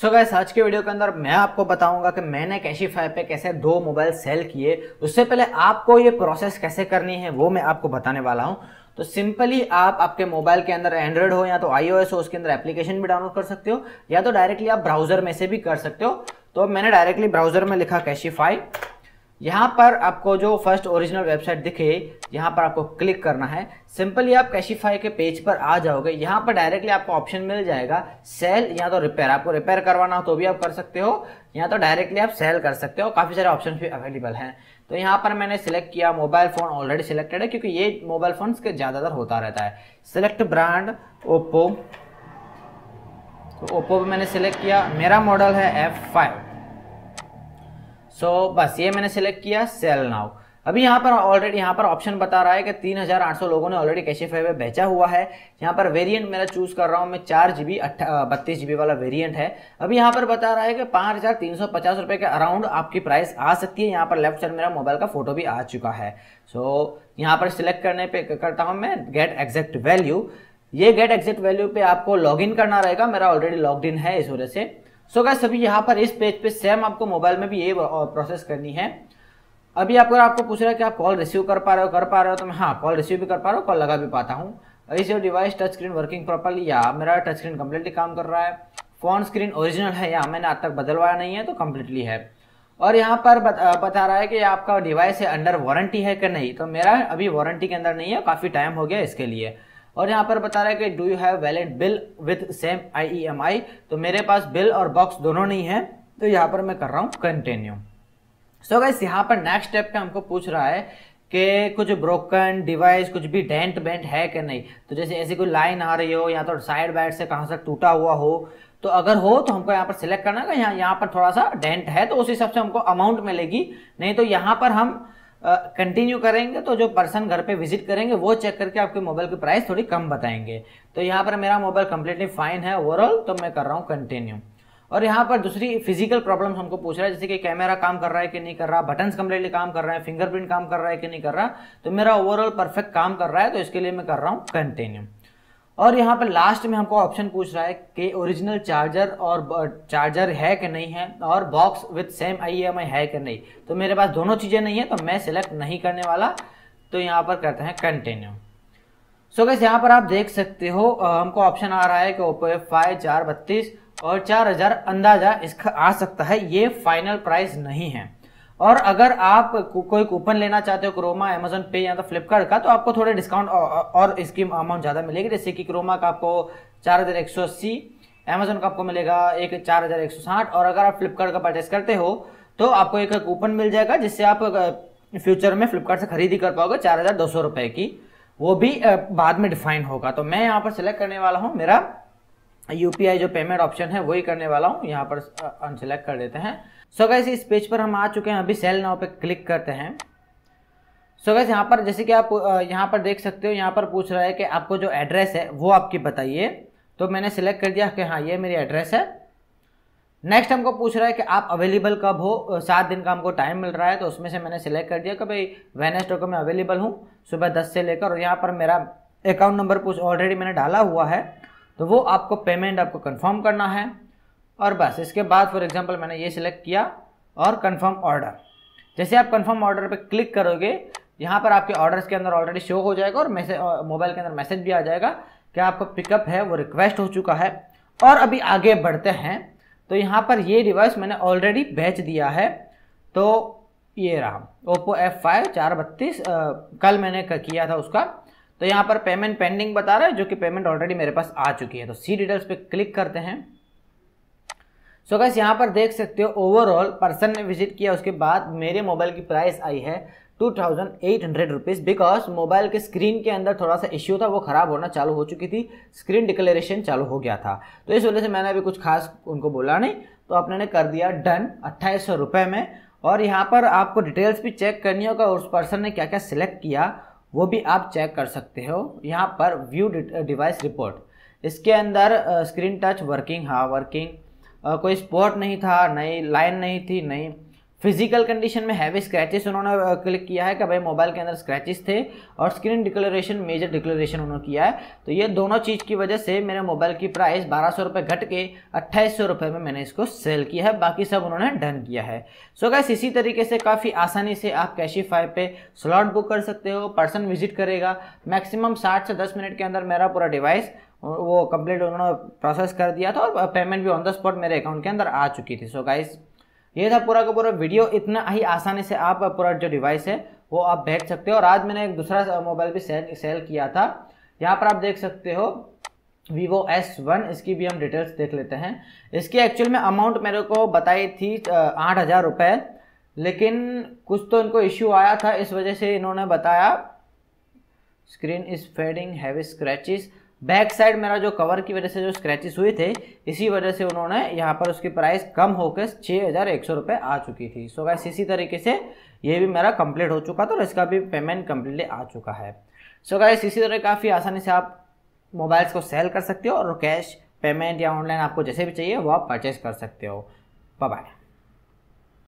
सो gas आज के video के अंदर मैं आपको बताऊंगा कि मैंने फाइव पे कैसे दो मोबाइल सेल किए उससे पहले आपको ये प्रोसेस कैसे करनी है वो मैं आपको बताने वाला हूँ तो सिंपली आप आपके मोबाइल के अंदर एंड्रॉयड हो या तो आईओएस हो उसके अंदर एप्लीकेशन भी डाउनलोड कर सकते हो या तो डायरेक्टली आप ब्राउजर में से भी कर सकते हो तो मैंने डायरेक्टली ब्राउजर में लिखा कैशीफाई यहाँ पर आपको जो फर्स्ट ओरिजिनल वेबसाइट दिखे यहाँ पर आपको क्लिक करना है सिंपली आप कैशिफाई के पेज पर आ जाओगे यहाँ पर डायरेक्टली आपको ऑप्शन मिल जाएगा सेल या तो रिपेयर आपको रिपेयर करवाना हो तो भी आप कर सकते हो या तो डायरेक्टली आप सेल कर सकते हो काफ़ी सारे ऑप्शन भी अवेलेबल हैं तो यहाँ पर मैंने सिलेक्ट किया मोबाइल फ़ोन ऑलरेडी सिलेक्टेड है क्योंकि ये मोबाइल फ़ोन के ज़्यादातर होता रहता है सिलेक्ट ब्रांड ओप्पो तो ओप्पो भी मैंने सिलेक्ट किया मेरा मॉडल है एफ फाइव सो so, बस ये मैंने सेलेक्ट किया सेल नाउ अभी यहाँ पर ऑलरेडी यहाँ पर ऑप्शन बता रहा है कि 3,800 लोगों ने ऑलरेडी कैशे फाइव में बेचा हुआ है यहाँ पर वेरिएंट मेरा चूज कर रहा हूँ मैं चार जी बी बत्तीस जी वाला वेरिएंट है अभी यहाँ पर बता रहा है कि पांच हज़ार तीन सौ पचास के अराउंड आपकी प्राइस आ सकती है यहाँ पर लेफ्ट साइड मेरा मोबाइल का फोटो भी आ चुका है सो so, यहाँ पर सिलेक्ट करने पे करता हूँ मैं गेट एग्जैक्ट वैल्यू ये गेट एग्जैक्ट वैल्यू पे आपको लॉग करना रहेगा मेरा ऑलरेडी लॉग इन है इस वजह से सो गाइस अभी यहाँ पर इस पेज पे सेम आपको मोबाइल में भी ये प्रोसेस करनी है अभी आपको आपको पूछ रहा है कि आप कॉल रिसीव कर पा रहे हो कर पा रहे हो तो मैं हाँ कॉल रिसीव भी कर पा रहा हूँ कॉल लगा भी पाता हूँ is your device touch screen working properly या मेरा टच स्क्रीन कम्प्लीटली काम कर रहा है फोन स्क्रीन ओरिजिनल है या मैंने आज तक बदलवाया नहीं है तो कम्प्लीटली है और यहाँ पर बता रहा है कि आपका डिवाइस है अंडर वारंटी है कि नहीं तो मेरा अभी वारंटी के अंदर नहीं है काफ़ी टाइम हो गया इसके लिए और यहाँ पर बता रहा है कि do you have valid bill with same I E M I तो मेरे पास बिल और बॉक्स दोनों नहीं है तो यहाँ पर मैं कर रहा हूँ कंटिन्यू सो गैस यहाँ पर नेक्स्ट स्टेप पे हमको पूछ रहा है कि कुछ ब्रोकन डिवाइस कुछ भी डेंट बेंट है कि नहीं तो जैसे ऐसी कोई लाइन आ रही हो या तो साइड बाइड से कहाँ से टूटा हुआ हो तो अगर हो तो हमको यहाँ पर सिलेक्ट करना है यहाँ यहाँ पर थोड़ा सा डेंट है तो उस हिसाब से हमको अमाउंट मिलेगी नहीं तो यहाँ पर हम कंटिन्यू करेंगे तो जो पर्सन घर पे विजिट करेंगे वो चेक करके आपके मोबाइल की प्राइस थोड़ी कम बताएंगे तो यहाँ पर मेरा मोबाइल कम्प्लीटली फाइन है ओवरऑल तो मैं कर रहा हूँ कंटिन्यू और यहाँ पर दूसरी फिजिकल प्रॉब्लम हमको पूछ रहा है जैसे कि कैमरा काम कर रहा है कि नहीं कर रहा बटन्स कम्प्लीटली काम कर रहा है फिंगरप्रिंट काम कर रहा है कि नहीं कर रहा तो मेरा ओवरऑल परफेक्ट काम कर रहा है तो इसके लिए मैं कर रहा हूँ कंटिन्यू और यहाँ पर लास्ट में हमको ऑप्शन पूछ रहा है कि ओरिजिनल चार्जर और चार्जर है कि नहीं है और box with same I M I है कि नहीं तो मेरे पास दोनों चीज़ें नहीं है तो मैं सिलेक्ट नहीं करने वाला तो यहाँ पर करते हैं कंटिन्यू सो गैस यहाँ पर आप देख सकते हो हमको ऑप्शन आ रहा है कि ओप्पो एफ फाइव चार बत्तीस और चार हज़ार अंदाज़ा इसका आ सकता है ये फाइनल प्राइस नहीं है और अगर आप को, कोई कूपन लेना चाहते हो क्रोमा अमेजोन पे या तो फ्लिपकार्ट का तो आपको थोड़े डिस्काउंट और इसकी अमाउंट ज़्यादा मिलेगी जैसे कि क्रोमा का आपको चार हज़ार एक सौ अस्सी अमेजोन का आपको मिलेगा एक चार हज़ार एक सौ साठ और अगर आप फ्लिपकार्ट का परचेस करते हो तो आपको एक कूपन मिल जाएगा जिससे आप फ्यूचर में फ्लिपकार्ट से खरीदी कर पाओगे चार हज़ार दो सौ रुपये की वो भी बाद में डिफाइन होगा तो मैं यहाँ पर सिलेक्ट करने वाला हूँ मेरा यू जो पेमेंट ऑप्शन है वही करने वाला हूँ यहाँ पर अनसेलेक्ट कर देते हैं सो so गैस इस पेज पर हम आ चुके हैं अभी सेल नाव पे क्लिक करते हैं सो so गैस यहाँ पर जैसे कि आप यहाँ पर देख सकते हो यहाँ पर पूछ रहा है कि आपको जो एड्रेस है वो आपकी बताइए तो मैंने सिलेक्ट कर दिया कि हाँ ये मेरी एड्रेस है नेक्स्ट हमको पूछ रहा है कि आप अवेलेबल कब हो सात दिन का हमको टाइम मिल रहा है तो उसमें से मैंने सिलेक्ट कर दिया कि भाई वेनेस्टो को मैं अवेलेबल हूँ सुबह दस से लेकर और यहाँ पर मेरा अकाउंट नंबर पूछ ऑलरेडी मैंने डाला हुआ है तो वो आपको पेमेंट आपको कन्फर्म करना है और बस इसके बाद फॉर एग्ज़ाम्पल मैंने ये सिलेक्ट किया और कन्फर्म ऑर्डर जैसे आप कन्फर्म ऑर्डर पर क्लिक करोगे यहाँ पर आपके ऑर्डर्स के अंदर ऑलरेडी शो हो जाएगा और मैसेज मोबाइल के अंदर मैसेज भी आ जाएगा कि आपको पिकअप है वो रिक्वेस्ट हो चुका है और अभी आगे बढ़ते हैं तो यहाँ पर ये डिवाइस मैंने ऑलरेडी बेच दिया है तो ये रहा ओप्पो एफ फाइव चार बत्तीस कल मैंने किया था उसका तो यहाँ पर पेमेंट पेंडिंग बता रहा है जो कि पेमेंट ऑलरेडी मेरे पास आ चुकी है तो सी डिटेल्स पे क्लिक करते हैं सो so गैस यहाँ पर देख सकते हो ओवरऑल पर्सन ने विजिट किया उसके बाद मेरे मोबाइल की प्राइस आई है two thousand eight hundred rupees because mobile के स्क्रीन के अंदर थोड़ा सा इश्यू था वो ख़राब होना चालू हो चुकी थी स्क्रीन डिक्लेरेशन चालू हो गया था तो इस वजह से मैंने अभी कुछ खास उनको बोला नहीं तो अपने ने कर दिया डन अट्ठाईस सौ रुपये में और यहाँ पर आपको डिटेल्स भी चेक करनी होगा उस पर्सन ने क्या क्या सिलेक्ट किया वो भी आप चेक कर सकते हो यहाँ पर व्यू डिवाइस रिपोर्ट इसके अंदर स्क्रीन टच वर्किंग हाँ वर्किंग uh, कोई स्पॉट नहीं था नई लाइन नहीं थी नहीं फिजिकल कंडीशन में हैवी स्क्रैचेस उन्होंने क्लिक किया है कि भाई मोबाइल के अंदर स्क्रैचेस थे और स्क्रीन डिक्लेरेशन मेजर डिक्लेरेशन उन्होंने किया है तो ये दोनों चीज़ की वजह से मेरे मोबाइल की प्राइस बारह सौ रुपये घट के अट्ठाईस सौ रुपये में मैंने इसको सेल किया है बाकी सब उन्होंने डन किया है सो so गैस इसी तरीके से काफ़ी आसानी से आप कैशिफाई पे स्लॉट बुक कर सकते हो पर्सन विजिट करेगा मैक्सिमम साठ से दस मिनट के अंदर मेरा पूरा डिवाइस वो कंप्लीट उन्होंने प्रोसेस कर दिया था और पेमेंट भी ऑन द स्पॉट मेरे अकाउंट के अंदर आ चुकी थी सो so गाइस ये था पूरा का पूरा वीडियो इतना ही आसानी से आप पूरा जो डिवाइस है वो आप भेज सकते हो और आज मैंने एक दूसरा मोबाइल भी सेल सेल किया था यहाँ पर आप देख सकते हो वीवो एस वन इसकी भी हम डिटेल्स देख लेते हैं इसकी एक्चुअल में अमाउंट मेरे को बताई थी आठ हज़ार रुपये लेकिन कुछ तो इनको इश्यू आया था इस वजह से इन्होंने बताया screen is fading heavy scratches back side मेरा जो कवर की वजह से जो स्क्रैचेस हुए थे इसी वजह से उन्होंने यहाँ पर उसकी प्राइस कम होकर छः हज़ार एक सौ रुपये आ चुकी थी सो गैस इसी तरीके से ये भी मेरा कंप्लीट हो चुका था और इसका भी पेमेंट कम्प्लीटली आ चुका है सो गैस इसी तरह काफ़ी आसानी से आप मोबाइल्स को सेल कर सकते हो और कैश पेमेंट या ऑनलाइन आपको जैसे भी चाहिए वो आप परचेज़ कर सकते हो बाय